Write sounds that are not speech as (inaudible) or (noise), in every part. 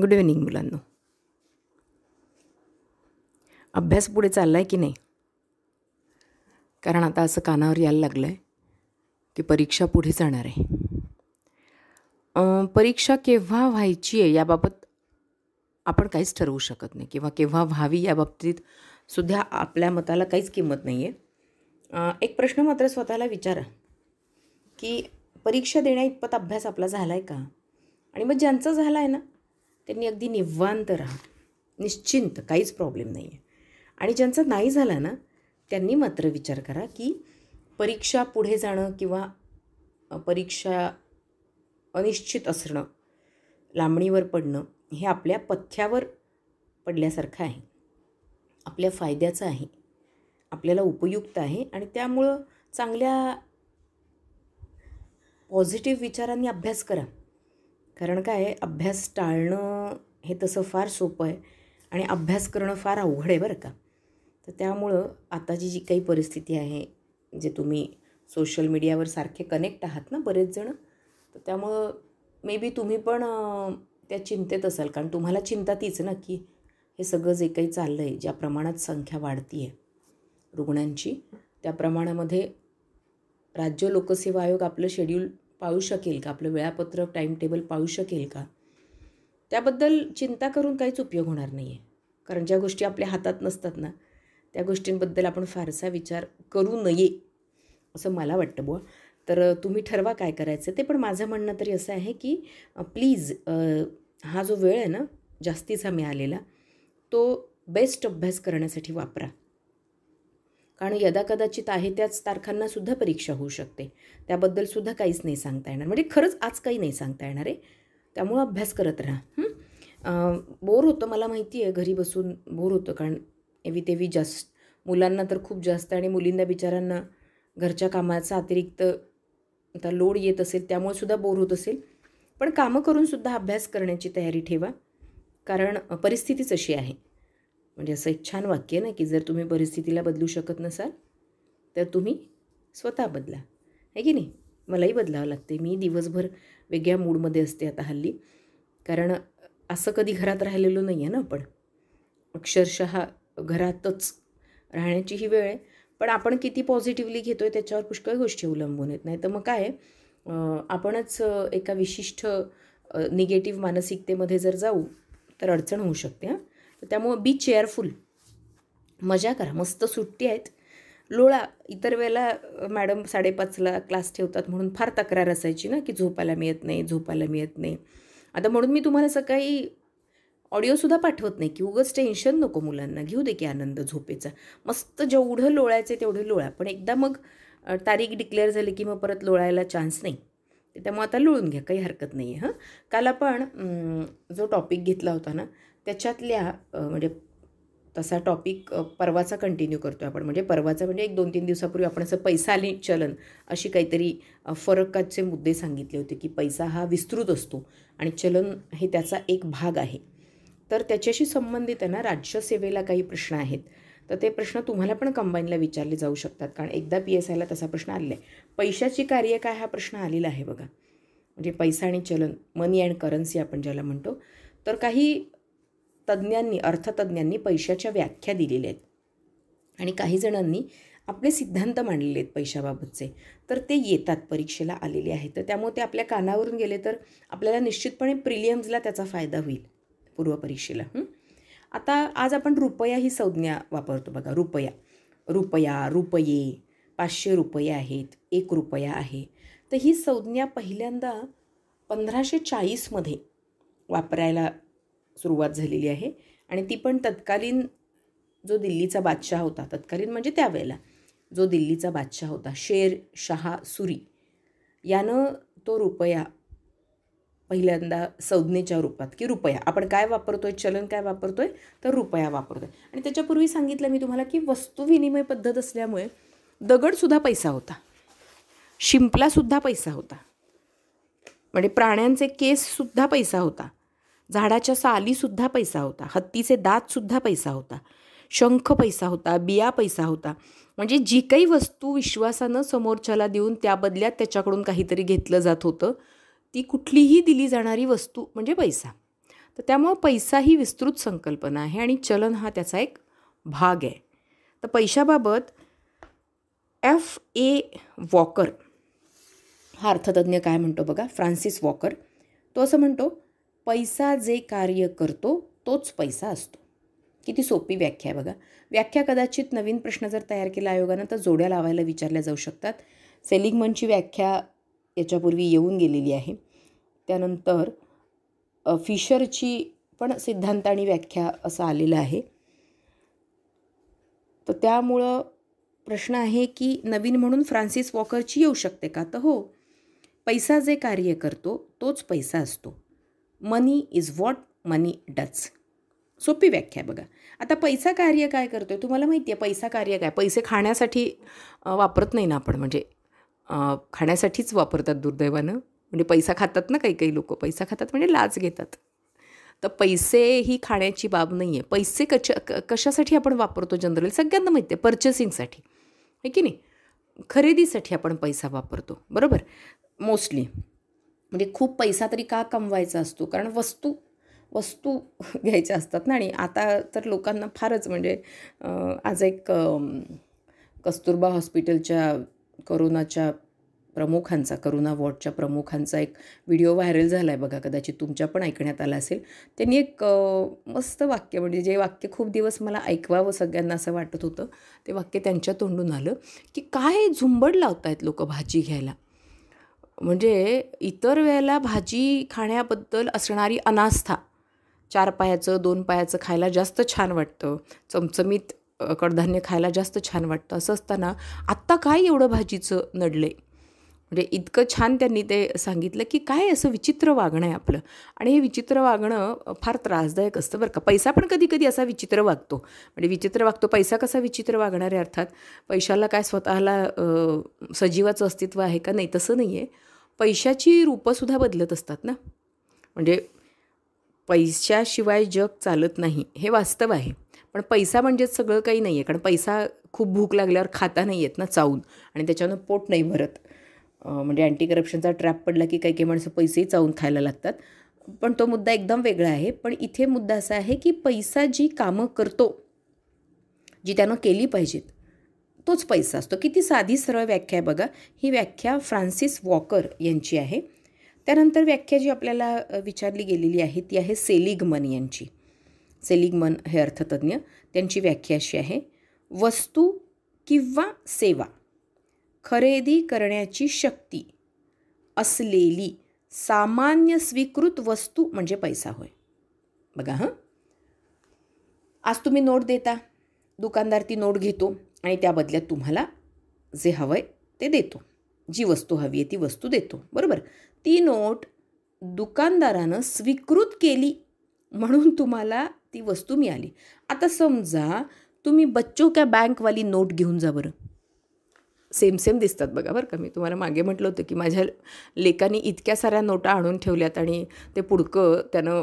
good evening मुलांनो अभ्यास पुढे चालला आहे की नाही कारण आता असं कानावर यायला लागलं आहे की परीक्षा पुढे जाणार आहे परीक्षा केव्हा व्हायची आहे याबाबत आपण काहीच ठरवू शकत नाही किंवा केव्हा व्हावी याबाबतीत सुद्धा आपल्या मताला काहीच किंमत नाही आहे एक प्रश्न मात्र स्वतःला विचारा की परीक्षा देण्या इतपत अभ्यास आपला झाला आहे का आणि मग ज्यांचं झाला आहे ना त्यांनी अगदी निवांत राहा निश्चिंत काहीच प्रॉब्लेम नाही आहे आणि ज्यांचा नाही झाला ना त्यांनी मात्र विचार करा की परीक्षा पुढे जाणं किंवा परीक्षा अनिश्चित असणं लांबणीवर पडणं हे आपल्या पथ्यावर पडल्यासारखं आहे आपल्या फायद्याचं आहे आपल्याला उपयुक्त आहे आणि त्यामुळं चांगल्या पॉझिटिव्ह विचारांनी अभ्यास करा कारण काय अभ्यास टाळणं हे तसं फार सोपं आहे आणि अभ्यास करणं फार अवघड आहे बरं का तर त्यामुळं आताची जी काही परिस्थिती आहे जे तुम्ही सोशल मीडियावर सारखे कनेक्ट आहात ना बरेच जण तर त्यामुळं मे बी तुम्ही पण त्या चिंतेत असाल कारण तुम्हाला चिंता तीच ना की हे सगळं जे काही चाललं आहे ज्या प्रमाणात संख्या वाढती आहे रुग्णांची त्या प्रमाणामध्ये राज्य लोकसेवा आयोग आपलं शेड्यूल पाळू शकेल का आपलं वेळापत्रक टाईम टेबल पाळू शकेल का त्याबद्दल चिंता करून काहीच उपयोग होणार नाही आहे कारण ज्या गोष्टी आपल्या हातात नसतात ना त्या गोष्टींबद्दल आपण फारसा विचार करू नये असं मला वाटतं बुवा तर तुम्ही ठरवा काय करायचं ते पण माझं म्हणणं तरी असं आहे की प्लीज हा जो वेळ आहे ना जास्तीचा मिळालेला तो बेस्ट अभ्यास करण्यासाठी वापरा कारण यदा कदाचित आहे त्याच तारखांनासुद्धा परीक्षा होऊ शकते त्याबद्दलसुद्धा काहीच नाही सांगता येणार म्हणजे खरंच आज काही नाही सांगता येणार आहे त्यामुळं अभ्यास करत राहा बोर होतं मला माहिती आहे घरी बसून बोर होतं कारण एवी तेवी जास्त मुलांना तर खूप जास्त आणि मुलींना बिचारांना घरच्या कामाचा अतिरिक्त आता लोड येत असेल त्यामुळे सुद्धा बोर होत असेल पण कामं करूनसुद्धा अभ्यास करण्याची तयारी ठेवा कारण परिस्थितीच अशी आहे म्हणजे असं एक छान वाक्य आहे ना की जर तुम्ही परिस्थितीला बदलू शकत नसाल तर तुम्ही स्वतः बदला आहे की नाही मलाही बदलावं लागते मी दिवसभर वेगळ्या मूडमध्ये असते आता हल्ली कारण असं कधी घरात राहिलेलो नाही आहे ना आपण अक्षरशः घरातच राहण्याची ही वेळ आहे पण आपण किती पॉझिटिव्हली घेतो आहे त्याच्यावर पुष्कळ गोष्टी अवलंबून येत नाही तर मग काय आपणच एका विशिष्ट निगेटिव्ह मानसिकतेमध्ये जर जाऊ तर अडचण होऊ शकते हां तर त्यामुळं बी चेअरफुल मजा करा मस्त सुट्टी आहेत लोळा इतर वेळेला मॅडम साडेपाचला क्लास ठेवतात म्हणून फार तक्रार असायची ना की झोपायला मिळत नाही झोपायला मिळत नाही आता म्हणून मी तुम्हाला सकाळी ऑडिओसुद्धा पाठवत नाही की उगंच टेन्शन नको मुलांना घेऊ दे की आनंद झोपेचा मस्त जेवढं लोळायचं तेवढं लोळा पण एकदा मग तारीख डिक्लेअर झाली की मग परत लोळायला चान्स नाही त्यामुळे आता लोळून घ्या काही हरकत नाही आहे हां काल आपण जो टॉपिक घेतला होता ना त्याच्यातल्या म्हणजे तसा टॉपिक परवाचा कंटिन्यू करतो आपण म्हणजे परवाचा म्हणजे एक दोन तीन दिवसापूर्वी आपण असं पैसा आणि चलन अशी काहीतरी फरकाचे मुद्दे सांगितले होते की पैसा हा विस्तृत असतो आणि चलन हे त्याचा एक भाग आहे तर त्याच्याशी संबंधित आहे ना राज्यसेवेला काही प्रश्न आहेत तर ते प्रश्न तुम्हाला पण कंबाईनला विचारले जाऊ शकतात कारण एकदा पी एस आयला तसा प्रश्न आलेला आहे पैशाची कार्य काय हा प्रश्न आलेला आहे बघा म्हणजे पैसा आणि चलन मनी अँड करन्सी आपण ज्याला म्हणतो तर काही तज्ज्ञांनी अर्थतज्ज्ञांनी पैशाच्या व्याख्या दिलेल्या आहेत आणि काही जणांनी आपले सिद्धांत मांडलेले आहेत पैशाबाबतचे तर ते येतात परीक्षेला आलेले आहेत तर त्यामुळे ते आपल्या कानावरून गेले तर आपल्याला निश्चितपणे प्रिलियम्सला त्याचा फायदा होईल पूर्वपरीक्षेला आता आज आपण रुपया ही संज्ञा वापरतो बघा रुपया रुपया रुपये पाचशे रुपये आहेत एक रुपया आहे तर ही संज्ञा पहिल्यांदा पंधराशे चाळीसमध्ये वापरायला सुरुवात झालेली आहे आणि ती पण तत्कालीन जो दिल्लीचा बादशाह होता तत्कालीन म्हणजे त्यावेळेला जो दिल्लीचा बादशाह होता शेर शहा सुरी यानं तो रुपया पहिल्यांदा संज्ञेच्या रूपात की रुपया आपण काय वापरतो आहे चलन काय वापरतो आहे तर रुपया वापरतो आहे आणि त्याच्यापूर्वी सांगितलं मी तुम्हाला की वस्तुविनिमय पद्धत असल्यामुळे दगडसुद्धा पैसा होता शिंपलासुद्धा पैसा होता म्हणजे प्राण्यांचे केससुद्धा पैसा होता झाडाच्या सालीसुद्धा पैसा होता हत्तीचे दातसुद्धा पैसा होता शंख पैसा होता बिया पैसा होता म्हणजे जी काही वस्तू विश्वासानं समोरच्याला देऊन त्या बदल्यात त्याच्याकडून काहीतरी घेतलं जात होतं ती कुठलीही दिली जाणारी वस्तू म्हणजे पैसा तर त्यामुळं पैसा ही विस्तृत संकल्पना आहे आणि चलन हा त्याचा एक भाग आहे तर पैशाबाबत एफ ए वॉकर हा अर्थतज्ञ काय म्हणतो बघा फ्रान्सिस वॉकर तो असं म्हणतो पैसा जे कार्य करतो तोच पैसा असतो किती सोपी व्याख्या आहे बघा व्याख्या कदाचित नवीन प्रश्न जर तयार केला आयोगानं तर जोड्या लावायला विचारल्या जाऊ शकतात सेलिगमनची व्याख्या याच्यापूर्वी येऊन गेलेली आहे त्यानंतर फिशरची पण सिद्धांत आणि व्याख्या असं आलेलं आहे तर त्यामुळं प्रश्न आहे की नवीन म्हणून फ्रान्सिस वॉकरची येऊ शकते का तर हो पैसा जे कार्य करतो तोच पैसा असतो money is what money does सोपी व्याख्या आहे बघा आता पैसा कार्य काय करतो आहे तुम्हाला माहिती आहे पैसा कार्य काय पैसे खाण्यासाठी वापरत नाही ना आपण म्हणजे खाण्यासाठीच वापरतात दुर्दैवानं म्हणजे पैसा खातात ना काही काही लोक पैसा खातात म्हणजे लाच घेतात तर पैसे ही खाण्याची बाब नाही आहे पैसे कच कशासाठी आपण वापरतो जनरली सगळ्यांना माहिती आहे पर्चेसिंगसाठी आहे की नाही खरेदीसाठी आपण पैसा वापरतो बरोबर मोस्टली म्हणजे खूप पैसा तरी का कमवायचा असतो कारण वस्तू वस्तू (laughs) घ्यायच्या असतात ना आणि आता तर लोकांना फारच म्हणजे आज एक कस्तुरबा हॉस्पिटलच्या करोनाच्या प्रमुखांचा करोना वॉर्डच्या प्रमुखांचा एक व्हिडिओ व्हायरल झाला आहे बघा कदाचित तुमच्या पण ऐकण्यात आला असेल त्यांनी एक मस्त वाक्य म्हणजे जे वाक्य खूप दिवस मला ऐकवावं सगळ्यांना असं वाटत होतं ते वाक्य त्यांच्या तोंडून आलं की काय झुंबड लावतायत लोक भाजी घ्यायला म्हणजे इतर वेळेला भाजी खाण्याबद्दल असणारी अनास्था चार पायाचं दोन पायाचं खायला जास्त छान वाटतं चमचमीत कडधान्य खायला जास्त छान वाटतं असं असताना आत्ता काय एवढं भाजीचं नडलं आहे म्हणजे इतकं छान त्यांनी ते सांगितलं की काय असं विचित्र वागणं आहे आपलं आणि हे विचित्र वागणं फार त्रासदायक असतं बरं का पैसा पण कधी कधी असा विचित्र वागतो म्हणजे विचित्र वागतो पैसा कसा विचित्र वागणार आहे अर्थात पैशाला काय स्वतःला सजीवाचं अस्तित्व आहे का नाही तसं नाही आहे पैशाची रूपंसुद्धा बदलत असतात ना म्हणजे पैशाशिवाय जग चालत नाही हे वास्तव आहे पण पैसा म्हणजेच सगळं काही नाही आहे कारण पैसा खूप भूक लागल्यावर खाता नाही येत ना चावून आणि त्याच्यानं पोट नाही भरत म्हणजे अँटी करप्शनचा ट्रॅप पडला की काही काही माणसं पैसेही चावून खायला लागतात पण तो मुद्दा एकदम वेगळा आहे पण इथे मुद्दा असा आहे की पैसा जी कामं करतो जी त्यानं केली पाहिजेत तोच पैसा असतो किती साधी सरळ व्याख्या आहे बघा ही व्याख्या फ्रान्सिस वॉकर यांची आहे त्यानंतर व्याख्या जी आपल्याला विचारली गेलेली आहे ती आहे सेलिगमन यांची सेलिगमन हे अर्थतज्ञ त्यांची व्याख्या अशी आहे वस्तू किंवा सेवा खरेदी करण्याची शक्ती असलेली सामान्य स्वीकृत वस्तू म्हणजे पैसा होय बघा हां आज तुम्ही नोट देता दुकानदार ती नोट घेतो आणि त्या बदल्यात तुम्हाला जे हवं आहे ते देतो जी वस्तू हवी आहे ती वस्तू देतो बरोबर ती नोट दुकानदारानं स्वीकृत केली म्हणून तुम्हाला ती वस्तू मिळाली आता समजा तुम्ही बच्चो क्या बँकवाली नोट घेऊन जा बरं सेम सेम दिसतात बघा बरं का मी तुम्हाला मागे म्हटलं होतं की माझ्या लेखांनी इतक्या साऱ्या नोटा आणून ठेवल्यात आणि ते पुडकं त्यानं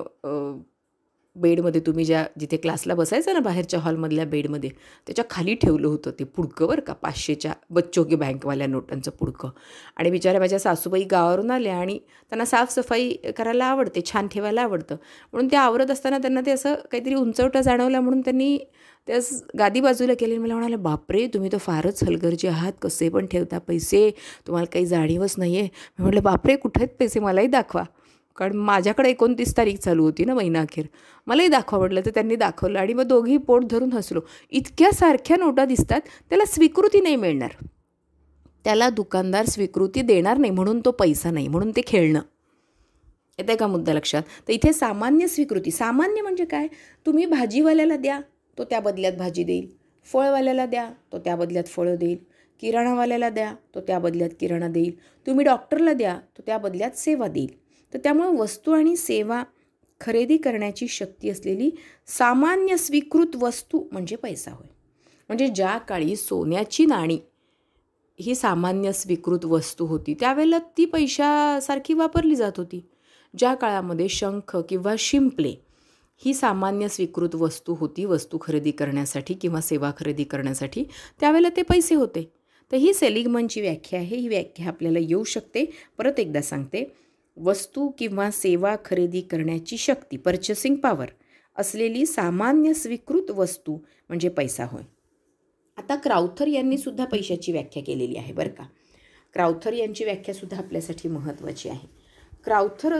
बेडमध्ये तुम्ही ज्या जिथे क्लासला बसायचा ना बाहेरच्या हॉलमधल्या बेडमध्ये त्याच्या खाली ठेवलं होतं ते पुडकं बरं का पाचशेच्या बच्चो की बँकवाल्या नोटांचं पुडकं आणि बिचारा माझ्या सासूबाई गावावरून आल्या आणि त्यांना साफसफाई करायला आवडते छान ठेवायला आवडतं म्हणून ते आवरत असताना त्यांना ते असं काहीतरी उंचवटा जाणवला म्हणून त्यांनी त्याच गादी बाजूला केली मला म्हणाले बापरे तुम्ही तर फारच हलगर्जी आहात कसे पण ठेवता पैसे तुम्हाला काही जाणीवच नाही आहे मी म्हटलं बापरे कुठे आहेत पैसे मलाही दाखवा कारण माझ्याकडे एकोणतीस तारीख चालू होती ना महिना अखेर मलाही दाखवा तर त्यांनी दाखवलं आणि मग दोघी पोट धरून हसलो इतक्या सारख्या नोटा दिसतात त्याला स्वीकृती नाही मिळणार त्याला दुकानदार स्वीकृती देणार नाही म्हणून तो पैसा नाही म्हणून ते खेळणं येतं आहे का मुद्दा लक्षात तर इथे सामान्य स्वीकृती सामान्य म्हणजे काय तुम्ही भाजीवाल्याला द्या तो त्या बदल्यात भाजी देईल फळवाल्याला द्या तो त्या बदल्यात फळं देईल किराणावाल्याला द्या तो त्या बदल्यात किराणा देईल तुम्ही डॉक्टरला द्या तो त्या बदल्यात सेवा देईल तर त्यामुळं वस्तू आणि सेवा खरेदी करण्याची शक्ती असलेली सामान्य स्वीकृत वस्तू म्हणजे पैसा होय म्हणजे ज्या काळी सोन्याची नाणी ही सामान्य स्वीकृत वस्तू होती त्यावेळेला ती पैशासारखी वापरली जात होती ज्या काळामध्ये शंख किंवा शिंपले ही सामान्य स्वीकृत वस्तू होती वस्तू खरेदी करण्यासाठी किंवा सेवा खरेदी करण्यासाठी त्यावेळेला ते पैसे होते तर ही सेलिगमनची व्याख्या आहे ही व्याख्या आपल्याला येऊ शकते परत एकदा सांगते वस्तू किंवा सेवा खरेदी करण्याची शक्ती पर्चेसिंग पॉवर असलेली सामान्य स्वीकृत वस्तू म्हणजे पैसा होय आता क्राउथर यांनी सुद्धा पैशाची व्याख्या केलेली आहे बरं का क्राउथर यांची व्याख्यासुद्धा आपल्यासाठी महत्त्वाची आहे क्राउथर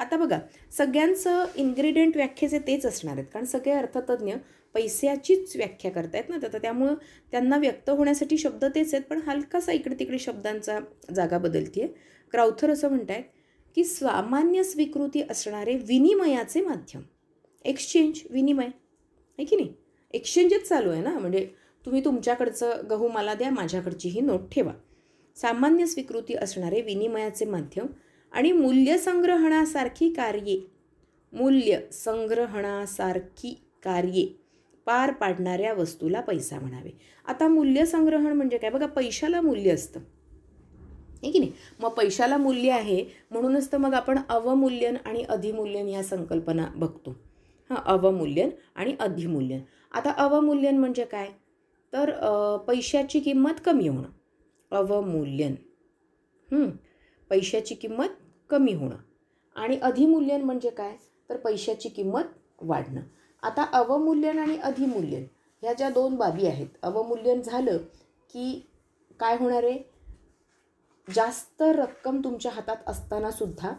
आता बघा सगळ्यांचं इन्ग्रेडियंट व्याख्येचे तेच असणार आहेत कारण सगळे अर्थतज्ञ पैशाचीच व्याख्या करतायत ना तर त्यामुळं त्यांना व्यक्त होण्यासाठी शब्द तेच आहेत पण हलकासा इकडे तिकडे शब्दांचा जागा बदलती आहे क्राउथर असं म्हणत आहेत की सामान्य स्वीकृती असणारे विनिमयाचे माध्यम एक्सचेंज विनिमय आहे की नाही एक्सचेंजच चालू आहे ना म्हणजे तुम्ही तुमच्याकडचं गहू मला द्या माझ्याकडची ही नोट ठेवा सामान्य स्वीकृती असणारे विनिमयाचे माध्यम आणि मूल्य संग्रहणासारखी कार्ये मूल्य संग्रहणासारखी कार्ये पार पाडणाऱ्या वस्तूला पैसा म्हणावे आता मूल्य संग्रहण म्हणजे काय बघा पैशाला मूल्य असतं आहे की नाही मग पैशाला मूल्य आहे म्हणूनच तर मग आपण अवमूल्यन आणि अधिमूल्यन ह्या संकल्पना बघतो हां अवमूल्यन आणि अधिमूल्यन आता अवमूल्यन म्हणजे काय तर पैशाची किंमत कमी होणं अवमूल्यन पैशाची किंमत कमी होणं आणि अधिमूल्यन म्हणजे काय तर पैशाची किंमत वाढणं आता अवमूल्यन आणि अधिमूल्यन ह्या ज्या दोन बाबी आहेत अवमूल्यन झालं की काय होणार आहे जास्त रक्कम तुमच्या हातात असतानासुद्धा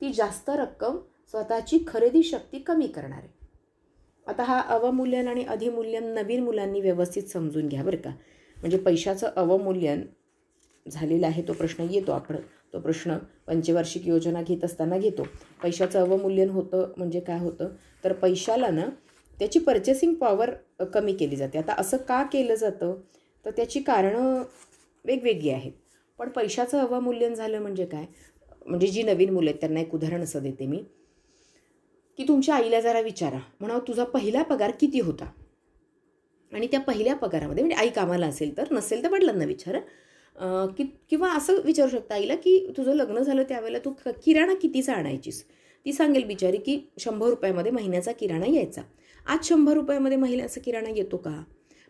ती जास्त रक्कम स्वतःची खरेदी शक्ती कमी करणार आहे आता हा अवमूल्यन आणि अधिमूल्यन नवीन मुलांनी व्यवस्थित समजून घ्या बरं का म्हणजे पैशाचं अवमूल्यन झालेलं आहे तो प्रश्न येतो आपण तो प्रश्न पंचवार्षिक योजना घेत असताना घेतो पैशाचं अवमूल्यन होतं म्हणजे काय होतं तर पैशाला ना त्याची पर्चेसिंग पॉवर कमी केली जाते आता असं का केलं जातं तर त्याची कारणं वेगवेगळी आहेत पण पैशाचं अवमूल्यन झालं म्हणजे काय म्हणजे जी नवीन मुलं आहेत त्यांना एक उदाहरण असं देते मी की तुमच्या आईला जरा विचारा म्हणा तुझा पहिला पगार किती होता आणि त्या पहिल्या पगारामध्ये म्हणजे आई कामाला असेल तर नसेल तर वडिलांना विचारा की किंवा असं विचारू शकता आईला की तुझं लग्न झालं त्यावेळेला तू किराणा कितीचा आणायचीस ती सांगेल बिचारी की शंभर रुपयामध्ये महिन्याचा किराणा यायचा आज शंभर रुपयामध्ये महिन्याचा किराणा येतो का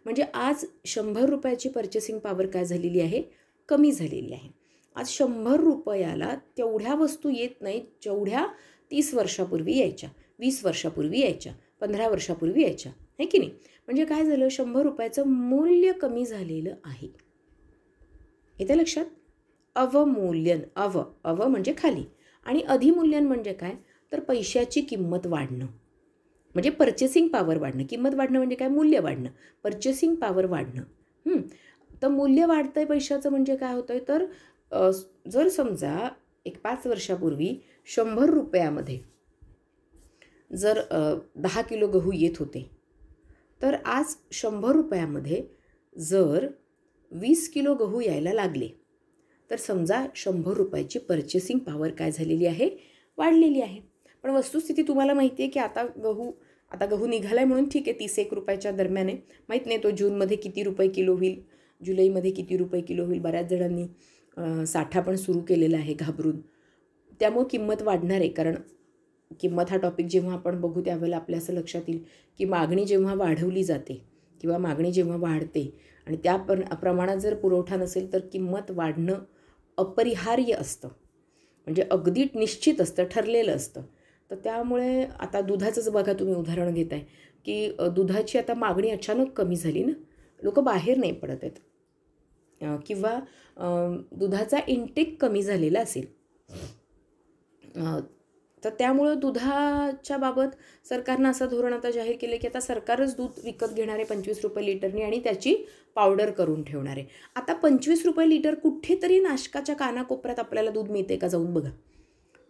म्हणजे आज शंभर रुपयाची पर्चेसिंग पॉवर काय झालेली आहे कमी झालेली आहे आज शंभर रुपयाला तेवढ्या वस्तू येत नाहीत जेवढ्या तीस वर्षापूर्वी यायच्या वीस वर्षापूर्वी यायच्या पंधरा वर्षापूर्वी यायच्या है की नाही म्हणजे काय झालं शंभर रुपयाचं मूल्य कमी झालेलं आहे येत्या लक्षात अवमूल्यन अव अव म्हणजे खाली आणि अधिमूल्यन म्हणजे काय तर पैशाची किंमत वाढणं म्हणजे पर्चेसिंग पॉवर वाढणं किंमत वाढणं म्हणजे काय मूल्य वाढणं पर्चेसिंग पॉवर वाढणं तर मूल्य वाढतंय पैशाचं म्हणजे काय होतंय तर जर समजा एक पाच वर्षापूर्वी शंभर रुपयामध्ये जर दहा किलो गहू येत होते तर आज शंभर रुपयामध्ये जर वीस किलो गहू यायला लागले तर समजा शंभर रुपयाची पर्चेसिंग पॉवर काय झालेली आहे वाढलेली आहे पण वस्तुस्थिती तुम्हाला माहिती आहे की आता गहू आता गहू निघाला आहे म्हणून ठीक आहे तीस एक रुपयाच्या दरम्यान आहे माहीत नाही तो जूनमध्ये किती रुपये किलो होईल जुलैमध्ये किती रुपये किलो होईल बऱ्याच जणांनी साठा पण सुरू केलेला आहे घाबरून त्यामुळं किंमत वाढणार आहे कारण किंमत हा टॉपिक जेव्हा आपण बघू त्यावेळेला आपल्या असं लक्षात येईल की मागणी जेव्हा वाढवली जाते किंवा मागणी जेव्हा वाढते आणि त्या प्र प्रमाणात जर पुरवठा नसेल तर किंमत वाढणं अपरिहार्य असतं म्हणजे अगदी निश्चित असतं ठरलेलं असतं तर त्यामुळे आता दुधाचंच बघा तुम्ही उदाहरण आहे की दुधाची आता मागणी अचानक कमी झाली ना लोक बाहेर नाही पडत आहेत किंवा दुधाचा इनटेक कमी झालेला असेल तर त्यामुळं दुधाच्या बाबत सरकारनं असं धोरण आता जाहीर केलं की आता सरकारच दूध विकत घेणारे पंचवीस रुपये लिटरने आणि त्याची पावडर करून ठेवणार आहे आता पंचवीस रुपये लिटर कुठेतरी नाशकाच्या कानाकोपऱ्यात आपल्याला दूध मिळते का जाऊन बघा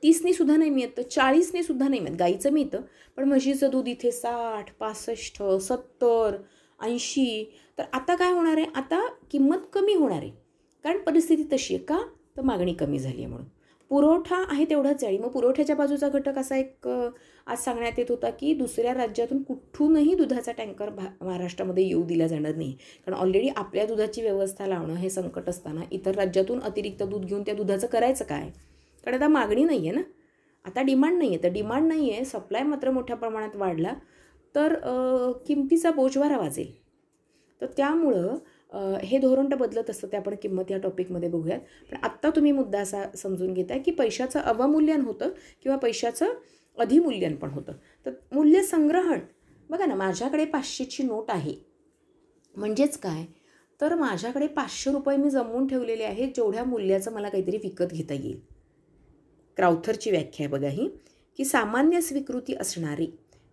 तीसने सुद्धा नाही मिळत चाळीसने सुद्धा नाही मिळत गाईचं मिळतं पण म्हशीचं दूध इथे साठ पासष्ट सत्तर ऐंशी तर आता काय होणार आहे आता किंमत कमी होणार आहे कारण परिस्थिती तशी आहे का तर मागणी कमी झाली आहे म्हणून पुरवठा आहे तेवढाच आहे मग पुरवठ्याच्या बाजूचा घटक असा एक आज सांगण्यात येत होता की दुसऱ्या राज्यातून कुठूनही दुधाचा टँकर भा महाराष्ट्रामध्ये येऊ दिला जाणार नाही कारण ऑलरेडी आपल्या दुधाची व्यवस्था लावणं हे संकट असताना इतर राज्यातून अतिरिक्त दूध घेऊन त्या दुधाचं करायचं काय कारण आता मागणी नाही आहे ना आता डिमांड नाही आहे तर डिमांड नाही आहे सप्लाय मात्र मोठ्या प्रमाणात वाढला तर किमतीचा बोजवारा वाजेल तर त्यामुळं हे धोरण तर बदलत असतं ते आपण किंमत या टॉपिकमध्ये बघूयात पण आत्ता तुम्ही मुद्दा असा समजून घेत आहे की पैशाचं अवमूल्यन होतं किंवा पैशाचं अधिमूल्यन पण होतं तर मूल्य संग्रहण बघा ना माझ्याकडे पाचशेची नोट आहे म्हणजेच काय तर माझ्याकडे पाचशे रुपये मी जमवून ठेवलेले आहेत जेवढ्या मूल्याचं मला काहीतरी विकत घेता येईल क्राउथरची व्याख्या आहे बघा ही की सामान्य स्वीकृती असणारी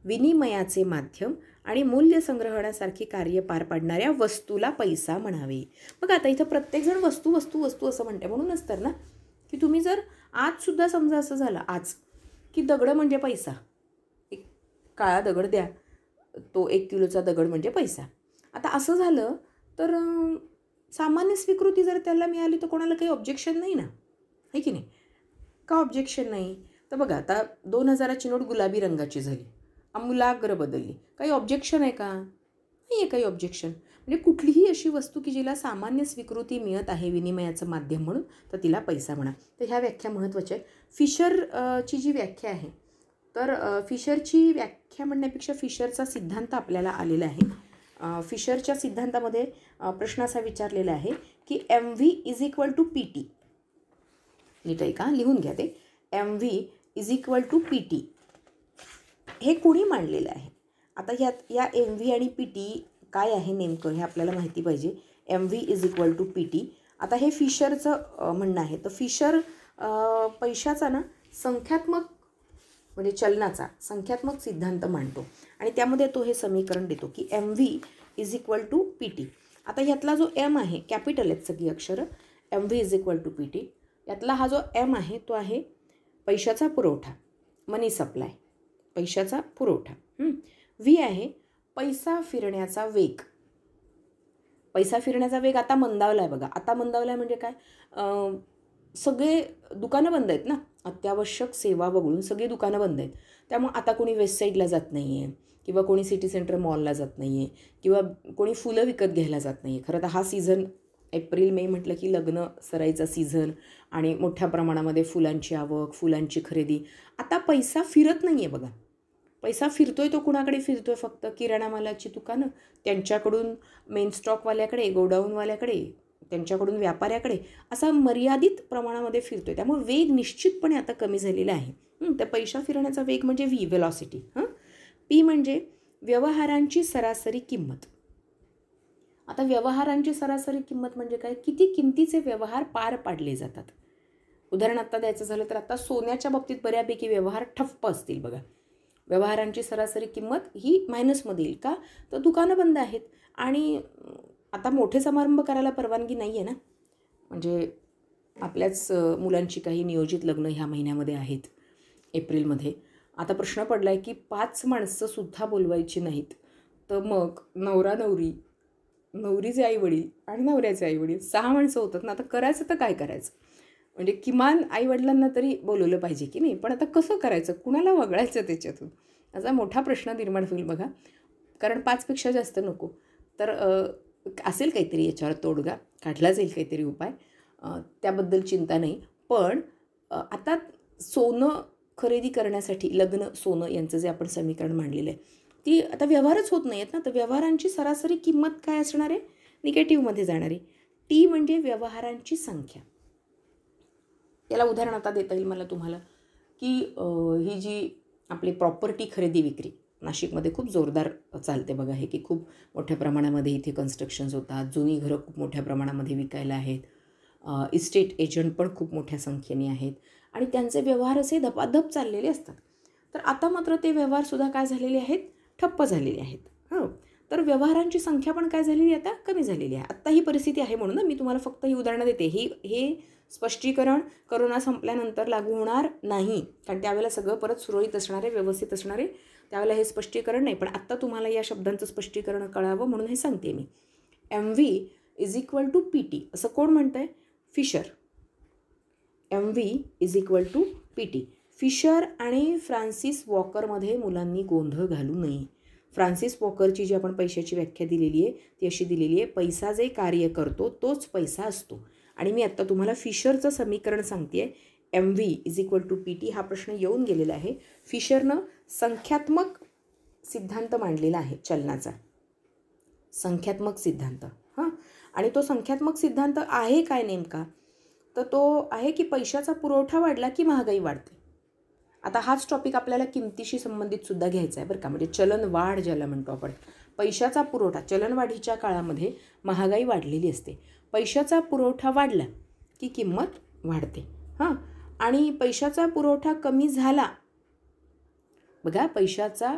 विनिमयाचे माध्यम आणि मूल्य संग्रहणासारखी कार्य पार पाडणाऱ्या वस्तूला पैसा म्हणावे मग आता इथं प्रत्येकजण वस्तू वस्तू वस्तू असं म्हणते म्हणूनच तर ना की तुम्ही जर आजसुद्धा समजा असं झालं आज की दगड म्हणजे पैसा एक काळा दगड द्या तो एक किलोचा दगड म्हणजे पैसा आता असं झालं तर सामान्य स्वीकृती जर त्याला मिळाली तर कोणाला काही ऑब्जेक्शन नाही ना है की नाही का ऑब्जेक्शन नाही तर बघा आता दोन हजाराची नोट गुलाबी रंगाची झाली आमूलाग्र बदलली काही ऑब्जेक्शन आहे का नाही आहे काही ऑब्जेक्शन म्हणजे कुठलीही अशी वस्तू की जिला सामान्य स्वीकृती मिळत आहे विनिमयाचं माध्यम म्हणून तर तिला पैसा म्हणा तर ह्या व्याख्या महत्त्वाच्या आहेत फिशरची जी व्याख्या आहे तर फिशरची व्याख्या म्हणण्यापेक्षा फिशरचा सिद्धांत आपल्याला आलेला आहे फिशरच्या सिद्धांतामध्ये प्रश्न असा विचारलेला आहे की M V is equal to P T नीट आहे का लिहून घ्या ते M V is equal to P T हे कुणी मांडलेलं आहे आता ह्यात या एम व्ही आणि पी टी काय आहे नेमकं हे आपल्याला माहिती पाहिजे M V is equal to P T आता हे फिशरचं म्हणणं आहे तर फिशर पैशाचा ना संख्यात्मक म्हणजे चलनाचा संख्यात्मक सिद्धांत मांडतो आणि त्यामध्ये तो हे समीकरण देतो की M V is equal to P T आता ह्यातला जो एम आहे कॅपिटल आहेत सगळी अक्षरं M V is equal to P T यातला हा जो एम आहे तो आहे पैशाचा पुरवठा मनी सप्लाय पैशाचा पुरवठा व्ही आहे पैसा फिरण्याचा वेग पैसा फिरण्याचा वेग आता मंदावला आहे बघा आता मंदावला आहे म्हणजे काय सगळे दुकानं बंद आहेत ना अत्यावश्यक सेवा वगळून सगळी दुकानं बंद आहेत त्यामुळे आता कोणी वेस्ट साईडला जात नाही आहे किंवा कोणी सिटी सेंटर मॉलला जात नाही आहे किंवा कोणी फुलं विकत घ्यायला जात नाही आहे खरं तर हा सीझन एप्रिल मे म्हटलं की लग्न सराईचा सीझन आणि मोठ्या प्रमाणामध्ये फुलांची आवक फुलांची खरेदी आता पैसा फिरत नाही आहे बघा पैसा फिरतोय तो कुणाकडे फिरतोय फक्त किराणा मालाची दुकानं त्यांच्याकडून मेन स्टॉकवाल्याकडे गोडाऊनवाल्याकडे त्यांच्याकडून व्यापाऱ्याकडे असा मर्यादित प्रमाणामध्ये फिरतो आहे त्यामुळे वेग निश्चितपणे आता कमी झालेला आहे तर पैसा फिरण्याचा वेग म्हणजे व्ही वेलॉसिटी हां पी म्हणजे व्यवहारांची सरासरी किंमत आता व्यवहारांची सरासरी किंमत म्हणजे काय किती किमतीचे व्यवहार पार पाडले जातात उदाहरण आत्ता द्यायचं झालं तर आता सोन्याच्या बाबतीत बऱ्यापैकी व्यवहार ठप्प असतील बघा व्यवहारांची सरासरी किंमत ही मायनसमध्ये येईल का तर दुकानं बंद आहेत आणि आता मोठे समारंभ करायला परवानगी नाही आहे ना म्हणजे आपल्याच मुलांची काही नियोजित लग्न ह्या महिन्यामध्ये आहेत एप्रिलमध्ये आता प्रश्न पडला आहे की पाच माणसंसुद्धा बोलवायची नाहीत तर मग नवरा नवरी नवरीचे आईवडील आणि नवऱ्याचे आईवडील सहा माणसं होतात ना आता करायचं तर काय करायचं म्हणजे किमान आईवडिलांना तरी बोलवलं पाहिजे की नाही पण आता कसं करायचं कुणाला वगळायचं त्याच्यातून असा मोठा प्रश्न निर्माण होईल बघा कारण पाचपेक्षा जास्त नको तर असेल काहीतरी याच्यावर तोडगा काढला जाईल काहीतरी उपाय त्याबद्दल चिंता नाही पण आता सोनं खरेदी करण्यासाठी लग्न सोनं यांचं जे आपण समीकरण मांडलेलं आहे ती आता व्यवहारच होत नाही आहेत ना तर व्यवहारांची सरासरी किंमत काय असणार आहे निगेटिव्हमध्ये जाणारी टी म्हणजे व्यवहारांची संख्या याला उदाहरण आता देता येईल मला तुम्हाला की ही जी आपली प्रॉपर्टी खरेदी विक्री नाशिकमध्ये खूप जोरदार चालते बघा हे की खूप मोठ्या प्रमाणामध्ये इथे कन्स्ट्रक्शन्स होतात जुनी घरं खूप मोठ्या प्रमाणामध्ये विकायला आहेत इस्टेट एजंट पण खूप मोठ्या संख्येने आहेत आणि त्यांचे व्यवहार असे धपाधप चाललेले असतात तर आता मात्र ते व्यवहारसुद्धा काय झालेले आहेत ठप्प झालेले आहेत हां तर व्यवहारांची संख्या पण काय झालेली आता कमी झालेली आहे आत्ता ही परिस्थिती आहे म्हणून मी तुम्हाला फक्त ही उदाहरणं देते ही हे स्पष्टीकरण करोना संपल्यानंतर लागू होणार नाही कारण त्यावेळेला सगळं परत सुरळीत असणारे व्यवस्थित असणारे त्यावेळेला हे स्पष्टीकरण नाही पण आत्ता तुम्हाला या शब्दांचं स्पष्टीकरण कळावं म्हणून हे सांगते मी M V is equal to P T असं कोण म्हणतं आहे Fisher M V is equal to P T Fisher आणि फ्रान्सिस वॉकरमध्ये मुलांनी गोंधळ घालू नये फ्रान्सिस वॉकरची जी आपण पैशाची व्याख्या दिलेली आहे ती अशी दिलेली आहे पैसा जे कार्य करतो तोच पैसा असतो आणि मी आत्ता तुम्हाला फिशरचं समीकरण सांगते आहे M V is equal to P T हा प्रश्न येऊन गेलेला आहे फिशरनं संख्यात्मक सिद्धांत मांडलेला आहे चलनाचा संख्यात्मक सिद्धांत हां आणि तो संख्यात्मक सिद्धांत आहे काय नेमका तर तो आहे की पैशाचा पुरवठा वाढला की महागाई वाढते आता हाच टॉपिक आपल्याला किमतीशी संबंधित सुद्धा घ्यायचा आहे बरं का म्हणजे चलनवाढ ज्याला म्हणतो आपण पैशाचा पुरवठा चलनवाढीच्या काळामध्ये महागाई वाढलेली असते पैशाचा पुरवठा वाढला की किंमत वाढते हां आणि पैशाचा पुरवठा कमी झाला बघा पैशाचा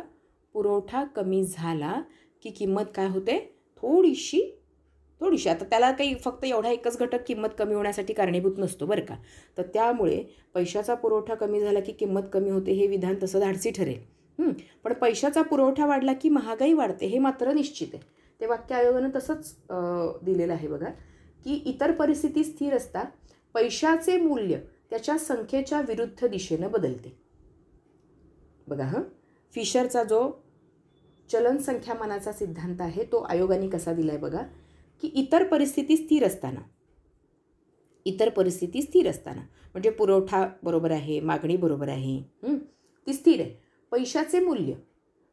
पुरवठा कमी झाला की किंमत काय होते थोडीशी थोडीशी आता त्याला काही फक्त एवढा एकच घटक किंमत कमी होण्यासाठी कारणीभूत नसतो बरं का तर त्यामुळे पैशाचा पुरवठा कमी झाला की किंमत कमी होते हे विधान तसं धाडसी ठरेल पण पैशाचा पुरवठा वाढला की महागाई वाढते हे मात्र निश्चित आहे ते वाक्य आयोगानं तसंच दिलेलं आहे बघा की इतर परिस्थिती स्थिर असता पैशाचे मूल्य त्याच्या संख्येच्या विरुद्ध दिशेनं बदलते बघा हं फिशरचा जो चलन मनाचा सिद्धांत आहे तो आयोगाने कसा दिला आहे बघा की इतर परिस्थिती स्थिर असताना इतर परिस्थिती स्थिर असताना म्हणजे पुरवठा बरोबर आहे मागणी बरोबर आहे ती स्थिर आहे पैशाचे मूल्य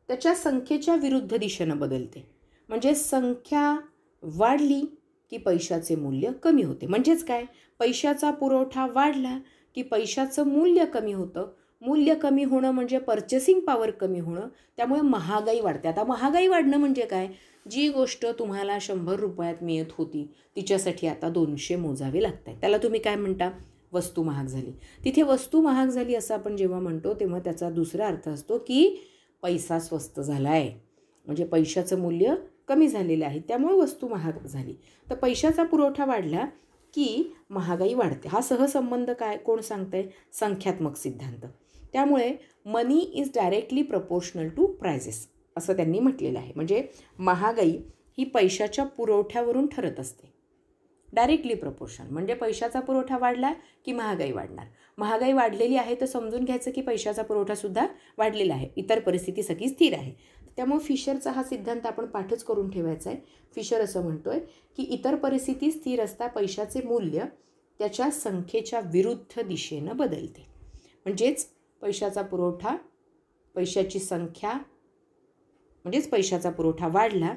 त्याच्या संख्येच्या विरुद्ध दिशेनं बदलते म्हणजे संख्या वाढली की पैशाचे मूल्य कमी होते म्हणजेच काय पैशाचा पुरवठा वाढला की पैशाचं मूल्य कमी होतं मूल्य कमी होणं म्हणजे पर्चेसिंग पॉवर कमी होणं त्यामुळे महागाई वाढते आता महागाई वाढणं म्हणजे काय जी गोष्ट तुम्हाला शंभर रुपयात मिळत होती तिच्यासाठी आता दोनशे मोजावे लागत आहे त्याला तुम्ही काय म्हणता वस्तू महाग झाली तिथे वस्तू महाग झाली असं आपण जेव्हा म्हणतो तेव्हा त्याचा दुसरा अर्थ असतो की पैसा स्वस्त झाला आहे म्हणजे पैशाचं मूल्य कमी झालेलं आहे त्यामुळे वस्तू महाग झाली तर पैशाचा पुरवठा वाढला की महागाई वाढते हा सहसंबंध काय कोण सांगतंय संख्यात्मक सिद्धांत त्यामुळे money is directly proportional to prices असं त्यांनी म्हटलेलं आहे म्हणजे महागाई ही पैशाच्या पुरवठ्यावरून ठरत असते डायरेक्टली प्रपोर्शन म्हणजे पैशाचा पुरवठा वाढला की महागाई वाढणार महागाई वाढलेली आहे तर समजून घ्यायचं की पैशाचा पुरवठासुद्धा वाढलेला आहे इतर परिस्थिती सगळी स्थिर आहे त्यामुळे फिशरचा हा सिद्धांत आपण पाठच करून ठेवायचा आहे फिशर असं म्हणतो आहे की इतर परिस्थिती स्थिर असता पैशाचे मूल्य त्याच्या संख्येच्या विरुद्ध दिशेनं बदलते म्हणजेच पैशाचा पुरवठा पैशाची संख्या म्हणजेच पैशाचा पुरवठा वाढला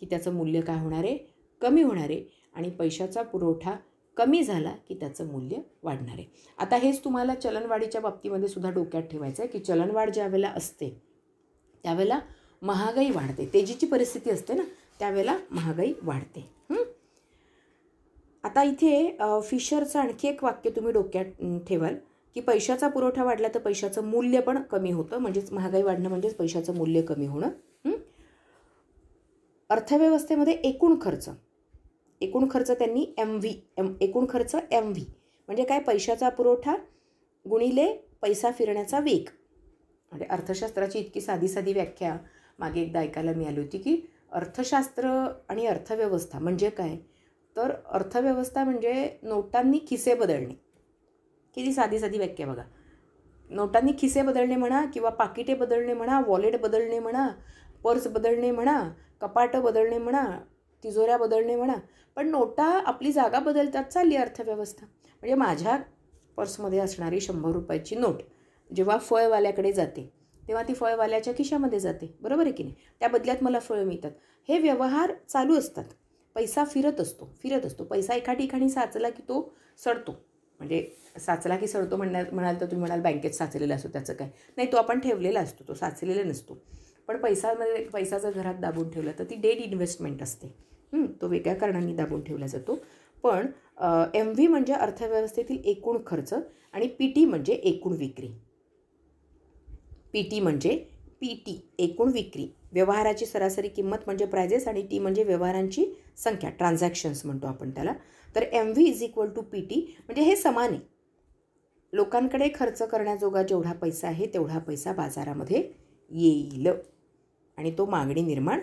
की त्याचं मूल्य काय होणार आहे कमी होणार आहे आणि पैशाचा पुरवठा कमी झाला की त्याचं मूल्य वाढणार आहे आता हेच तुम्हाला चलनवाढीच्या बाबतीमध्ये सुद्धा डोक्यात ठेवायचं आहे की चलनवाढ ज्यावेळेला असते त्यावेळेला महागाई वाढते तेजीची परिस्थिती असते ना त्यावेळेला महागाई वाढते आता इथे फिशरचं आणखी एक वाक्य तुम्ही डोक्यात ठेवाल की पैशाचा पुरवठा वाढला तर पैशाचं मूल्य पण कमी होतं म्हणजेच महागाई वाढणं म्हणजेच पैशाचं मूल्य कमी होणं अर्थव्यवस्थेमध्ये एकूण खर्च एकूण खर्च त्यांनी एम व्ही एम एकूण खर्च एम व्ही म्हणजे काय पैशाचा पुरवठा गुणिले पैसा फिरण्याचा वेग म्हणजे अर्थशास्त्राची इतकी साधी साधी व्याख्या मागे एकदा ऐकायला मिळाली होती की अर्थशास्त्र आणि अर्थव्यवस्था म्हणजे काय तर अर्थव्यवस्था म्हणजे नोटांनी खिसे बदलणे किती साधी साधी व्याख्या बघा नोटांनी खिसे बदलणे म्हणा किंवा पाकिटे बदलणे म्हणा वॉलेट बदलणे म्हणा पर्स बदलणे म्हणा कपाटं बदलणे म्हणा तिजोऱ्या बदलणे म्हणा पण नोटा आपली जागा बदलतात चालली अर्थव्यवस्था म्हणजे माझ्या पर्समध्ये असणारी शंभर रुपयाची नोट जेव्हा फळवाल्याकडे जाते तेव्हा ती फळवाल्याच्या खिशामध्ये जाते बरोबर आहे की नाही त्या बदल्यात मला फळं मिळतात हे व्यवहार चालू असतात पैसा फिरत असतो फिरत असतो पैसा एका ठिकाणी साचला की तो सडतो म्हणजे साचला की सरतो म्हणण्या म्हणाल तर तुम्ही म्हणाल बँकेत साचलेला असतो त्याचं काय नाही तो आपण ठेवलेला असतो तो साचलेला नसतो पण पैसामध्ये पैसा जर घरात दाबून ठेवला तर ती डेड इन्व्हेस्टमेंट असते तो वेगळ्या कारणांनी दाबून ठेवला जातो पण एम व्ही म्हणजे अर्थव्यवस्थेतील एकूण खर्च आणि पी टी म्हणजे एकूण विक्री पी टी म्हणजे पी टी एकूण विक्री व्यवहाराची सरासरी किंमत म्हणजे प्रायझेस आणि टी म्हणजे व्यवहारांची संख्या ट्रान्झॅक्शन्स म्हणतो आपण त्याला तर M V is equal to P T म्हणजे हे समान आहे लोकांकडे खर्च करण्याजोगा जेवढा पैसा आहे तेवढा पैसा बाजारामध्ये येईल आणि तो मागणी निर्माण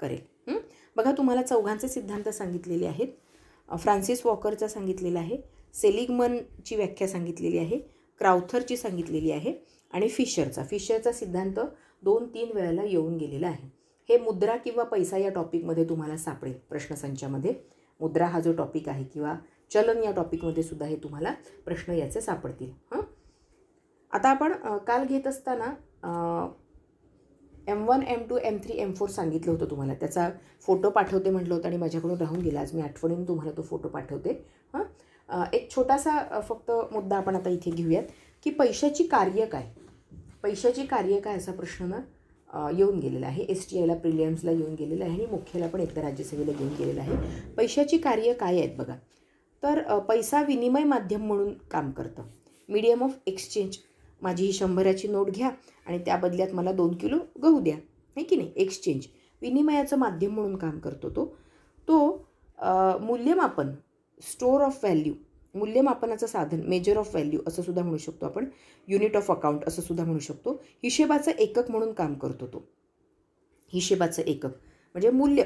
करेल बघा तुम्हाला चौघांचे सिद्धांत सांगितलेले आहेत फ्रान्सिस वॉकरचा सांगितलेला आहे सेलिगमनची व्याख्या सांगितलेली आहे क्राउथरची सांगितलेली आहे आणि फिशरचा फिशरचा सिद्धांत दोन तीन वेळेला येऊन गेलेला आहे हे मुद्रा किंवा पैसा या टॉपिकमध्ये तुम्हाला सापडेल प्रश्नसंचामध्ये मुद्रा हा जो टॉपिक आहे किंवा चलन या टॉपिकमध्ये सुद्धा हे तुम्हाला प्रश्न याचे सापडतील हां आता आपण काल घेत असताना M one M two M three M four सांगितलं होतं तुम्हाला त्याचा फोटो पाठवते म्हटलं होतं आणि माझ्याकडून राहून गेला आज मी आठवणीने तुम्हाला तो फोटो पाठवते हां एक छोटासा फक्त मुद्दा आपण आता इथे घेऊयात की पैशाची कार्य काय पैशाची कार्य काय असा प्रश्न ना येऊन गेलेलं आहे एस टी आयला प्रिलियम्सला येऊन गेलेलं आहे आणि मुख्याला पण एकदा राज्यसेवेला येऊन गेलेलं आहे पैशाची कार्य काय आहेत बघा तर पैसा विनिमय माध्यम म्हणून काम करतं मीडियम ऑफ एक्सचेंज माझी ही शंभराची नोट घ्या आणि त्या बदल्यात मला दोन किलो गहू द्या नाही की नाही एक्सचेंज विनिमयाचं माध्यम म्हणून काम करतो तो तो मूल्यमापन स्टोअर ऑफ व्हॅल्यू मूल्यमापनाचं साधन मेजर ऑफ व्हॅल्यू असं सुद्धा म्हणू शकतो आपण युनिट ऑफ अकाउंट असं सुद्धा म्हणू शकतो हिशेबाचं एकक म्हणून काम करतो तो हिशेबाचं एकक म्हणजे मूल्य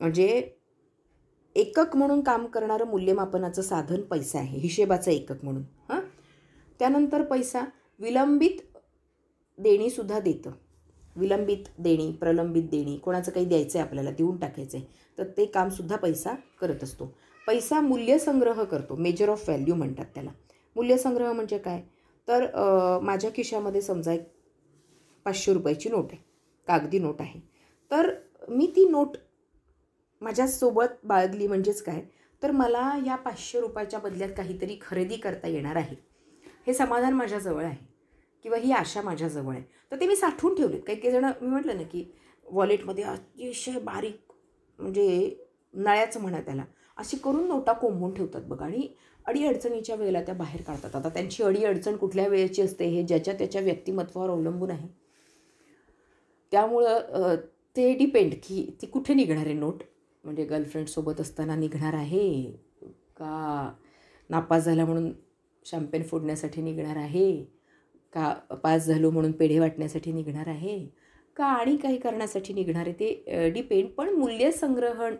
म्हणजे एकक म्हणून काम करणारं मूल्यमापनाचं साधन पैसा आहे हिशेबाचं एकक म्हणून हां त्यानंतर पैसा विलंबित देणीसुद्धा देतं विलंबित देणी प्रलंबित देणी कोणाचं काही द्यायचं आहे आपल्याला देऊन टाकायचं आहे तर ते कामसुद्धा पैसा करत असतो पैसा मूल्यसंग्रह करतो मेजर ऑफ व्हॅल्यू म्हणतात त्याला मूल्यसंग्रह म्हणजे काय तर माझ्या खिशामध्ये समजा एक पाचशे रुपयाची नोट आहे कागदी नोट आहे तर मी ती नोट माझ्यासोबत बाळगली म्हणजेच काय तर मला या पाचशे रुपयाच्या बदल्यात काहीतरी खरेदी करता येणार आहे हे समाधान माझ्याजवळ आहे किंवा ही आशा माझ्याजवळ आहे तर ते मी साठवून ठेवलेत काही काही जणं मी म्हटलं ना की वॉलेटमध्ये अतिशय बारीक म्हणजे नळ्याचं म्हणा त्याला अशी करून नोटा कोंबून ठेवतात बघा आणि अडीअडचणीच्या वेळेला त्या बाहेर काढतात आता त्यांची अडीअडचण कुठल्या वेळेची असते हे ज्याच्या त्याच्या व्यक्तिमत्वावर अवलंबून आहे त्यामुळं ते डिपेंड की ती कुठे निघणार आहे नोट म्हणजे गर्लफ्रेंडसोबत असताना निघणार आहे का नापास झाला म्हणून शॅम्पेन फोडण्यासाठी निघणार आहे का पास झालो म्हणून पेढे वाटण्यासाठी निघणार आहे का आणि काही करण्यासाठी निघणार आहे ते डिपेंड पण मूल्यसंग्रहण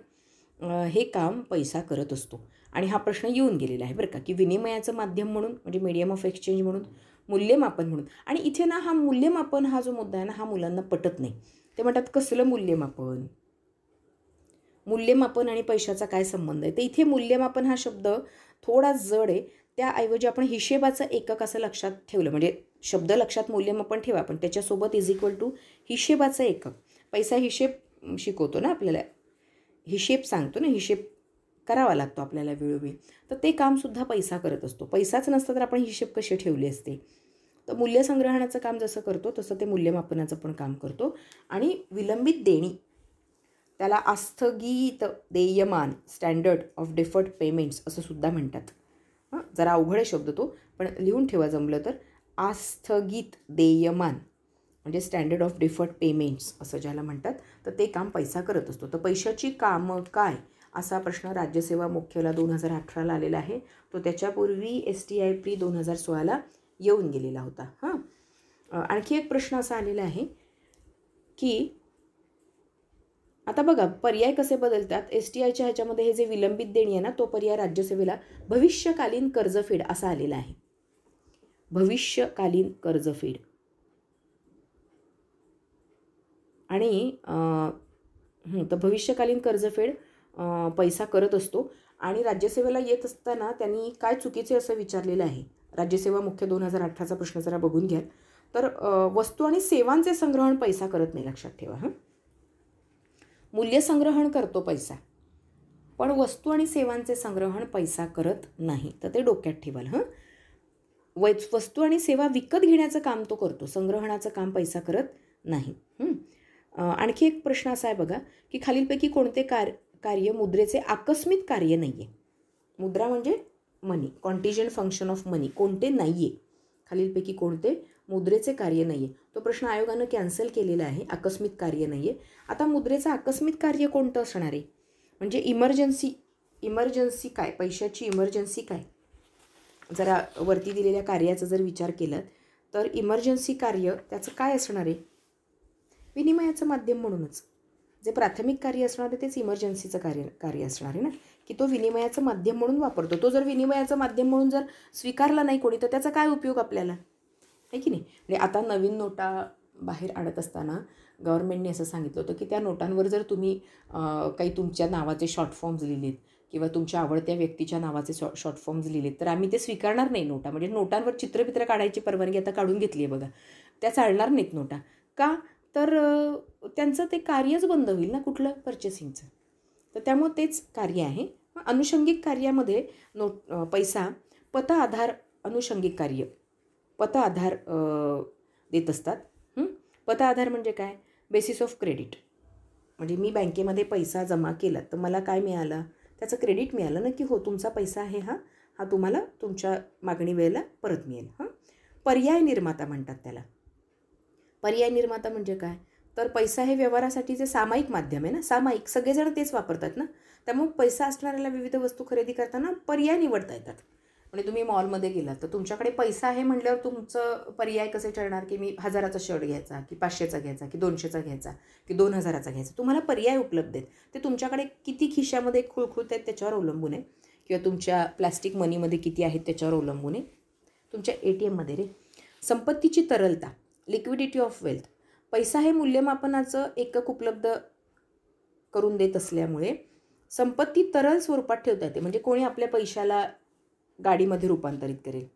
हे काम पैसा करत असतो आणि हा प्रश्न येऊन गेलेला आहे बरं का की विनिमयाचं माध्यम म्हणून म्हणजे मीडियम ऑफ एक्सचेंज म्हणून मूल्यमापन म्हणून आणि इथे ना हा मूल्यमापन हा जो मुद्दा आहे ना हा मुलांना पटत नाही ते म्हणतात कसलं मूल्यमापन मूल्यमापन आणि पैशाचा काय संबंध आहे तर इथे मूल्यमापन हा शब्द थोडा जड आहे त्याऐवजी आपण हिशेबाचं एकक असं लक्षात ठेवलं म्हणजे शब्द लक्षात मूल्यमापन ठेवा पण त्याच्यासोबत इज इक्वल टू हिशेबाचं एकक पैसा हिशेब शिकवतो ना आपल्याला हिशेब सांगतो ना हिशेब करावा लागतो आपल्याला वेळोवेळी तर ते कामसुद्धा पैसा करत असतो पैसाच नसता तर आपण हिशेब कसे ठेवले असते तर मूल्यसंग्रहणाचं काम जसं करतो तसं ते मूल्यमापनाचं पण काम करतो आणि विलंबित देणी त्याला आस्थगित देयमान स्टँडर्ड ऑफ डेफर्ड पेमेंट्स असं सुद्धा म्हणतात हां जरा अवघड शब्द तो पण लिहून ठेवा जमलं तर आस्थगित देयमान म्हणजे स्टँडर्ड ऑफ डिफर्ड पेमेंट्स असं ज्याला म्हणतात तर ते काम पैसा करत असतो तर पैशाची कामं काय असा प्रश्न राज्यसेवा मुख्यला दोन हजार अठराला आलेला आहे तो त्याच्यापूर्वी एस टी आय प्री दोन हजार सोळाला येऊन गेलेला होता हां आणखी एक प्रश्न असा आलेला आहे की आता बघा पर्याय कसे बदलतात एस टी आयच्या ह्याच्यामध्ये हे जे विलंबित देणी आहे ना तो पर्याय राज्यसेवेला भविष्यकालीन कर्जफेड असा आलेला आहे भविष्यकालीन कर्जफेड आणि तर भविष्यकालीन कर्जफेड पैसा करत असतो आणि राज्यसेवेला येत असताना त्यांनी काय चुकीचे असं विचारलेलं आहे राज्यसेवा मुख्य दोन हजार अठराचा प्रश्न जरा बघून घ्या तर वस्तू आणि सेवांचे संग्रहण पैसा करत नाही लक्षात ठेवा हां मूल्य संग्रहण करतो पैसा पण वस्तू आणि सेवांचे संग्रहण पैसा करत नाही तर ते डोक्यात ठेवाल हां वै वस्तू आणि सेवा विकत घेण्याचं काम तो करतो संग्रहणाचं काम पैसा करत नाही आणखी एक प्रश्न असा आहे बघा की खालीलपैकी कोणते कार कार्य मुद्रेचे आकस्मिक कार्य नाही आहे मुद्रा म्हणजे मनी कॉन्टिजन फंक्शन ऑफ मनी कोणते नाही आहे खालीलपैकी कोणते मुद्रेचे कार्य नाही आहे तो प्रश्न आयोगानं कॅन्सल केलेला आहे आकस्मिक कार्य नाही आहे आता मुद्रेचं आकस्मिक कार्य कोणतं असणार आहे म्हणजे इमर्जन्सी इमर्जन्सी काय पैशाची इमर्जन्सी काय जरा वरती दिलेल्या कार्याचा जर विचार केलात तर इमर्जन्सी कार्य त्याचं काय असणार आहे विनिमयाचं माध्यम म्हणूनच जे प्राथमिक कार्य असणार आहे तेच इमर्जन्सीचं कार्य कार्य असणार आहे ना की तो विनिमयाचं माध्यम म्हणून वापरतो तो जर विनिमयाचं माध्यम म्हणून जर स्वीकारला नाही कोणी तर त्याचा काय उपयोग आपल्याला आहे की नाही म्हणजे आता नवीन नोटा बाहेर आणत असताना गव्हर्नमेंटने असं सांगितलं होतं की त्या नोटांवर जर तुम्ही काही तुमच्या नावाचे शॉर्ट फॉर्म्स लिहिलेत किंवा तुमच्या आवडत्या व्यक्तीच्या नावाचे शॉ शॉर्ट फॉर्म्स लिहिलेत तर आम्ही ते स्वीकारणार नाही नोटा म्हणजे नोटांवर चित्रपित्र काढायची परवानगी आता काढून घेतली आहे बघा त्या चालणार नाहीत नोटा का तर त्यांचं ते कार्यच बंद होईल ना कुठलं पर्चेसिंगचं तर त्यामुळे तेच कार्य आहे अनुषंगिक कार्यामध्ये नोट पैसा पत आधार अनुषंगिक कार्य पत आधार देत असतात पत आधार म्हणजे काय बेसिस ऑफ क्रेडिट म्हणजे मी बँकेमध्ये पैसा जमा केला तर मला काय मिळालं त्याचं क्रेडिट मिळालं ना की हो तुमचा पैसा आहे हा हा तुम्हाला तुमच्या मागणी वेळेला परत मिळेल हां पर्याय निर्माता म्हणतात त्याला पर्याय निर्माता म्हणजे काय तर पैसा हे व्यवहारासाठी जे सामायिक माध्यम आहे ना सामायिक सगळेजण तेच वापरतात ना त्यामुळे पैसा असणाऱ्याला विविध वस्तू खरेदी करताना पर्याय निवडता येतात म्हणजे तुम्ही मॉलमध्ये गेलात तर तुमच्याकडे पैसा आहे म्हटल्यावर तुमचं पर्याय कसे ठरणार की मी हजाराचा शर्ट घ्यायचा की पाचशेचा घ्यायचा की दोनशेचा घ्यायचा की दोन हजाराचा घ्यायचा तुम्हाला पर्याय उपलब्ध आहेत ते तुमच्याकडे किती खिशामध्ये खुळखुळत आहेत त्याच्यावर अवलंबून आहे किंवा तुमच्या प्लॅस्टिक मनीमध्ये किती आहेत त्याच्यावर अवलंबून आहे तुमच्या ए टी एममध्ये रे संपत्तीची तरलता लिक्विडिटी ऑफ वेल्थ पैसा हे मूल्यमापनाचं एकक उपलब्ध करून देत असल्यामुळे संपत्ती तरल स्वरूपात ठेवता येते म्हणजे कोणी आपल्या पैशाला गाडीमध्ये रूपांतरित करेल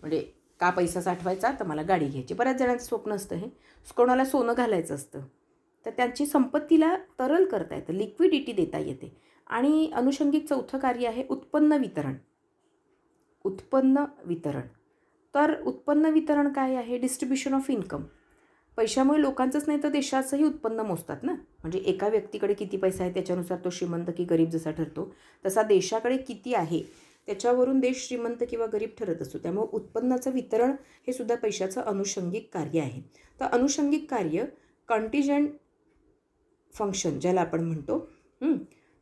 म्हणजे का पैसा साठवायचा तर मला गाडी घ्यायची बऱ्याच जणांचं स्वप्न असतं हे कोणाला सोनं घालायचं असतं तर त्यांची संपत्तीला तरल करता येतं लिक्विडिटी देता येते आणि अनुषंगिक चौथं कार्य आहे उत्पन्न वितरण उत्पन्न वितरण तर उत्पन्न वितरण काय आहे डिस्ट्रीब्युशन ऑफ इन्कम पैशामुळे लोकांचंच नाही तर देशाचंही उत्पन्न मोजतात ना म्हणजे एका व्यक्तीकडे किती पैसा आहे त्याच्यानुसार तो श्रीमंत की गरीब जसा ठरतो तसा देशाकडे किती आहे त्याच्यावरून देश श्रीमंत किंवा गरीब ठरत असतो त्यामुळे उत्पन्नाचं वितरण हे सुद्धा पैशाचं अनुषंगिक कार्य आहे तर अनुषंगिक कार्य कंटिजंट फंक्शन ज्याला आपण म्हणतो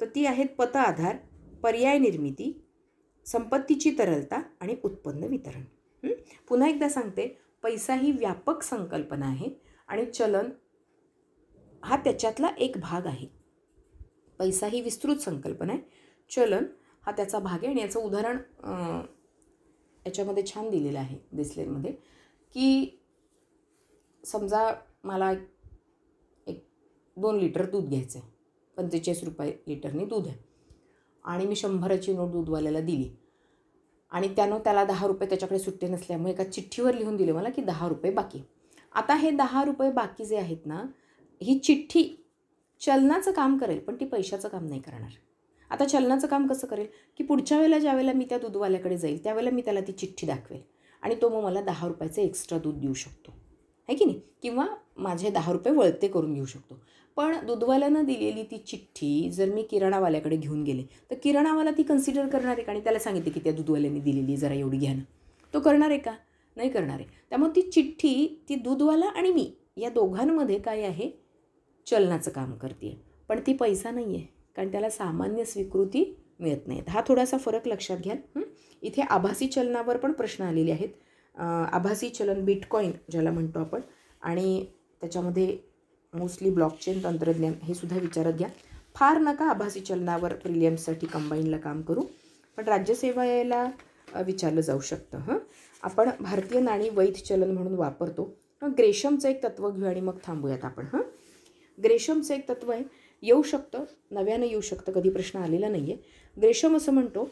तर ती आहेत पत आधार पर्याय निर्मिती संपत्तीची तरलता आणि उत्पन्न वितरण पुन्हा एकदा सांगते पैसा ही व्यापक संकल्पना आहे आणि चलन हा त्याच्यातला एक भाग आहे पैसा ही विस्तृत संकल्पना आहे चलन हा त्याचा भाग आहे आणि याचं उदाहरण याच्यामध्ये छान दिलेलं आहे दिसलेमध्ये की समजा मला एक दोन लिटर दूध घ्यायचं आहे पंचेचाळीस रुपये लिटरने दूध आहे आणि मी शंभराची नोट दूधवाल्याला दिली आणि त्यानं त्याला दहा रुपये त्याच्याकडे सुट्टे नसल्यामुळे एका चिठ्ठीवर लिहून दिले मला की दहा रुपये बाकी आता हे दहा रुपये बाकी जे आहेत ना ही चिठ्ठी चलनाचं काम करेल पण ती पैशाचं काम नाही करणार आता चलनाचं काम कसं करेल की पुढच्या वेळेला ज्या वेळेला मी त्या दूधवाल्याकडे जाईल त्यावेळेला मी त्याला ती चिठ्ठी दाखवेल आणि तो मग मला दहा रुपयाचं एक्स्ट्रा दूध देऊ शकतो आहे की नाही किंवा माझे दहा रुपये वळते करून घेऊ शकतो पण दुधवाल्यानं दिलेली ती चिठ्ठी जर मी किराणावाल्याकडे घेऊन गेले तर किराणावाला ती कन्सिडर करणार आहे का आणि त्याला सांगितले की त्या दूधवाल्याने दिलेली जरा एवढी घ्या ना तो करणार आहे का नाही करणार आहे त्यामुळे ती चिठ्ठी ती दूधवाला आणि मी या दोघांमध्ये काय आहे चलनाचं काम करते पण ती पैसा नाही आहे कारण त्याला सामान्य स्वीकृती मिळत नाहीत हा थोडासा फरक लक्षात घ्याल इथे आभासी चलनावर पण प्रश्न आलेले आहेत आभासी चलन बिटकॉईन ज्याला म्हणतो आपण आणि त्याच्यामध्ये मोस्टली ब्लॉकचेन तंत्रज्ञान हे सुद्धा विचारत घ्या फार नका आभासी चलनावर प्रिलियम्ससाठी कंबाईनला काम करू पण राज्यसेवायला विचारलं जाऊ शकतं हं आपण भारतीय नाणी वैध चलन म्हणून वापरतो ग्रेशमचं एक तत्व घेऊ आणि मग थांबूयात आपण हं ग्रेशमचं एक तत्त्व आहे येऊ शकतं नव्यानं येऊ शकतं कधी प्रश्न आलेला नाही आहे ग्रेशम असं म्हणतो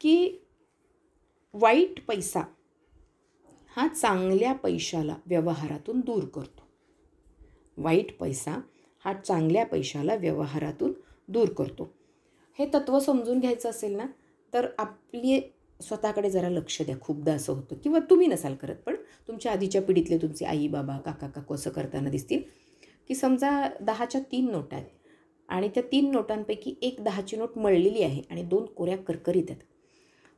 की वाईट पैसा हा चांगल्या पैशाला व्यवहारातून दूर करतो वाईट पैसा हा चांगल्या पैशाला व्यवहारातून दूर करतो हे तत्त्व समजून घ्यायचं असेल ना तर आपली स्वतःकडे जरा लक्ष द्या खूपदा असं होतं किंवा तुम्ही नसाल करत पण तुमच्या आधीच्या पिढीतले तुमचे आई बाबा काका काकू असं करताना दिसतील की समजा दहाच्या तीन नोटा आहेत आणि त्या तीन नोटांपैकी एक दहाची नोट मळलेली आहे आणि दोन कोऱ्या करकरीत आहेत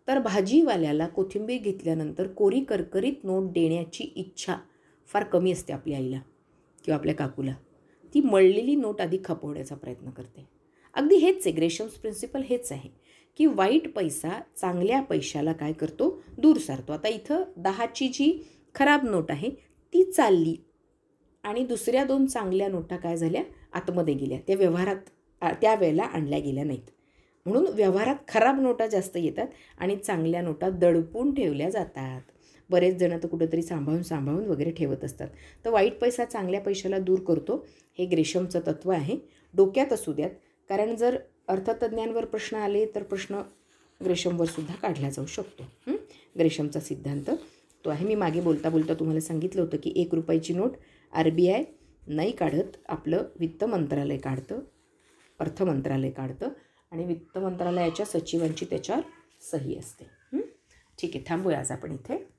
तर भाजीवाल्याला कोथिंबीर घेतल्यानंतर कोरी करकरीत नोट देण्याची इच्छा फार कमी असते आपल्या आईला किंवा आपल्या काकूला ती मळलेली नोट आधी खपवण्याचा प्रयत्न करते अगदी हेच आहे ग्रेशम्स प्रिन्सिपल हेच आहे की वाईट पैसा चांगल्या पैशाला काय करतो दूर सारतो आता इथं दहाची जी खराब नोट आहे ती चालली आणि दुसऱ्या दोन चांगल्या नोटा काय झाल्या आतमध्ये गेल्या त्या व्यवहारात त्या वेळेला आणल्या गेल्या नाहीत म्हणून व्यवहारात खराब नोटा जास्त येतात आणि चांगल्या नोटा दडपून ठेवल्या जातात बरेच जण तर कुठंतरी सांभाळून सांभाळून वगैरे ठेवत असतात तर वाईट पैसा चांगल्या पैशाला दूर करतो हे ग्रेशमचं तत्त्व आहे डोक्यात असू द्यात कारण जर अर्थतज्ञांवर प्रश्न आले तर प्रश्न ग्रेशमवर सुद्धा काढला जाऊ शकतो ग्रेशमचा सिद्धांत तो आहे मी मागे बोलता बोलता तुम्हाला सांगितलं होतं की एक रुपयाची नोट आर बी आय नाही काढत आपलं वित्त मंत्रालय काढतं अर्थ मंत्रालय काढतं आणि वित्त मंत्रालयाच्या सचिवांची त्याच्यावर सही असते ठीक आहे थांबूया आज आपण इथे